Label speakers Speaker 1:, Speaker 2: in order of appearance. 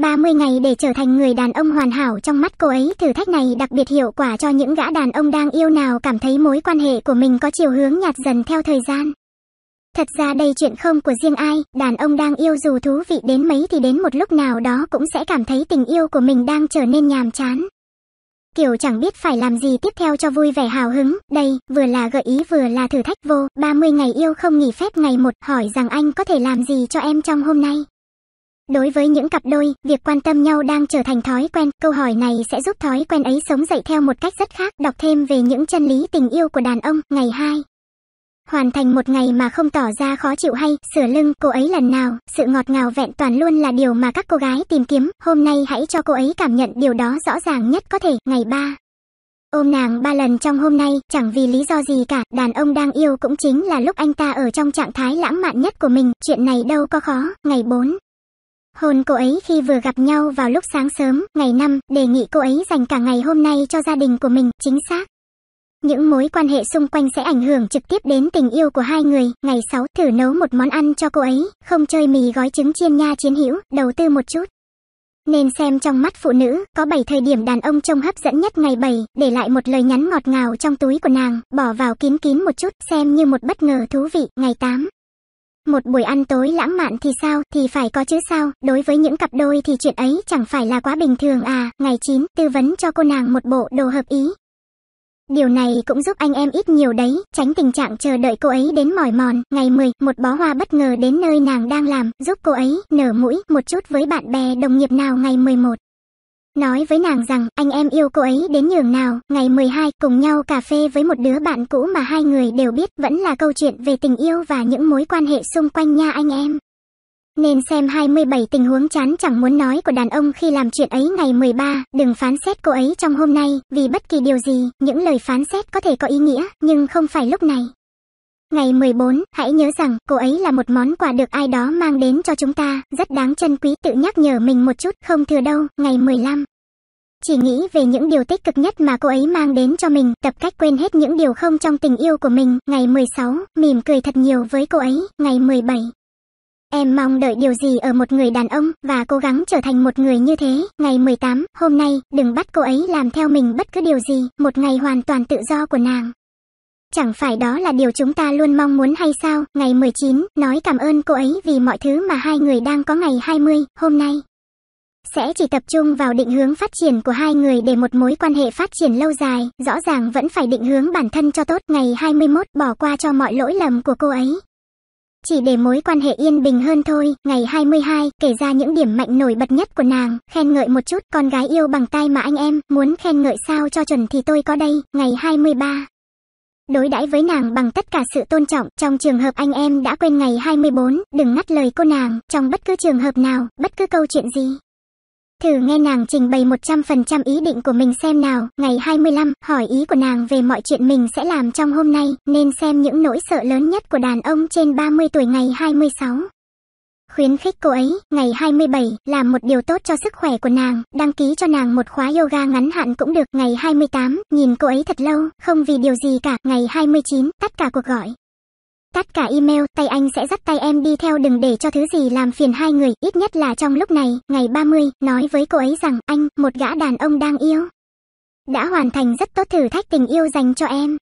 Speaker 1: 30 ngày để trở thành người đàn ông hoàn hảo trong mắt cô ấy thử thách này đặc biệt hiệu quả cho những gã đàn ông đang yêu nào cảm thấy mối quan hệ của mình có chiều hướng nhạt dần theo thời gian. Thật ra đây chuyện không của riêng ai, đàn ông đang yêu dù thú vị đến mấy thì đến một lúc nào đó cũng sẽ cảm thấy tình yêu của mình đang trở nên nhàm chán. Kiểu chẳng biết phải làm gì tiếp theo cho vui vẻ hào hứng, đây, vừa là gợi ý vừa là thử thách vô, 30 ngày yêu không nghỉ phép ngày một hỏi rằng anh có thể làm gì cho em trong hôm nay. Đối với những cặp đôi, việc quan tâm nhau đang trở thành thói quen, câu hỏi này sẽ giúp thói quen ấy sống dậy theo một cách rất khác. Đọc thêm về những chân lý tình yêu của đàn ông, ngày 2. Hoàn thành một ngày mà không tỏ ra khó chịu hay sửa lưng cô ấy lần nào, sự ngọt ngào vẹn toàn luôn là điều mà các cô gái tìm kiếm, hôm nay hãy cho cô ấy cảm nhận điều đó rõ ràng nhất có thể, ngày 3. Ôm nàng ba lần trong hôm nay, chẳng vì lý do gì cả, đàn ông đang yêu cũng chính là lúc anh ta ở trong trạng thái lãng mạn nhất của mình, chuyện này đâu có khó, ngày 4 hôn cô ấy khi vừa gặp nhau vào lúc sáng sớm, ngày năm, đề nghị cô ấy dành cả ngày hôm nay cho gia đình của mình, chính xác. Những mối quan hệ xung quanh sẽ ảnh hưởng trực tiếp đến tình yêu của hai người. Ngày 6, thử nấu một món ăn cho cô ấy, không chơi mì gói trứng chiên nha chiến hữu, đầu tư một chút. Nên xem trong mắt phụ nữ, có 7 thời điểm đàn ông trông hấp dẫn nhất ngày 7, để lại một lời nhắn ngọt ngào trong túi của nàng, bỏ vào kín kín một chút, xem như một bất ngờ thú vị. Ngày 8, một buổi ăn tối lãng mạn thì sao, thì phải có chứ sao, đối với những cặp đôi thì chuyện ấy chẳng phải là quá bình thường à, ngày 9, tư vấn cho cô nàng một bộ đồ hợp ý. Điều này cũng giúp anh em ít nhiều đấy, tránh tình trạng chờ đợi cô ấy đến mỏi mòn, ngày 10, một bó hoa bất ngờ đến nơi nàng đang làm, giúp cô ấy nở mũi một chút với bạn bè đồng nghiệp nào ngày 11 nói với nàng rằng anh em yêu cô ấy đến nhường nào. Ngày 12 cùng nhau cà phê với một đứa bạn cũ mà hai người đều biết vẫn là câu chuyện về tình yêu và những mối quan hệ xung quanh nha anh em. Nên xem 27 tình huống chán chẳng muốn nói của đàn ông khi làm chuyện ấy ngày 13, đừng phán xét cô ấy trong hôm nay, vì bất kỳ điều gì, những lời phán xét có thể có ý nghĩa, nhưng không phải lúc này. Ngày 14, hãy nhớ rằng cô ấy là một món quà được ai đó mang đến cho chúng ta, rất đáng trân quý tự nhắc nhở mình một chút, không thừa đâu, ngày 15. Chỉ nghĩ về những điều tích cực nhất mà cô ấy mang đến cho mình, tập cách quên hết những điều không trong tình yêu của mình, ngày 16, mỉm cười thật nhiều với cô ấy, ngày 17. Em mong đợi điều gì ở một người đàn ông, và cố gắng trở thành một người như thế. Ngày 18, hôm nay, đừng bắt cô ấy làm theo mình bất cứ điều gì, một ngày hoàn toàn tự do của nàng. Chẳng phải đó là điều chúng ta luôn mong muốn hay sao? Ngày 19, nói cảm ơn cô ấy vì mọi thứ mà hai người đang có ngày 20, hôm nay. Sẽ chỉ tập trung vào định hướng phát triển của hai người để một mối quan hệ phát triển lâu dài, rõ ràng vẫn phải định hướng bản thân cho tốt. Ngày 21, bỏ qua cho mọi lỗi lầm của cô ấy. Chỉ để mối quan hệ yên bình hơn thôi, ngày 22, kể ra những điểm mạnh nổi bật nhất của nàng, khen ngợi một chút, con gái yêu bằng tay mà anh em, muốn khen ngợi sao cho chuẩn thì tôi có đây, ngày 23 đối đãi với nàng bằng tất cả sự tôn trọng. Trong trường hợp anh em đã quên ngày 24, đừng ngắt lời cô nàng, trong bất cứ trường hợp nào, bất cứ câu chuyện gì. Thử nghe nàng trình bày 100% ý định của mình xem nào, ngày 25, hỏi ý của nàng về mọi chuyện mình sẽ làm trong hôm nay, nên xem những nỗi sợ lớn nhất của đàn ông trên 30 tuổi ngày 26. Khuyến khích cô ấy, ngày 27, làm một điều tốt cho sức khỏe của nàng, đăng ký cho nàng một khóa yoga ngắn hạn cũng được. Ngày 28, nhìn cô ấy thật lâu, không vì điều gì cả. Ngày 29, tất cả cuộc gọi. Tắt cả email, tay anh sẽ dắt tay em đi theo đừng để cho thứ gì làm phiền hai người, ít nhất là trong lúc này. Ngày 30, nói với cô ấy rằng, anh, một gã đàn ông đang yêu. Đã hoàn thành rất tốt thử thách tình yêu dành cho em.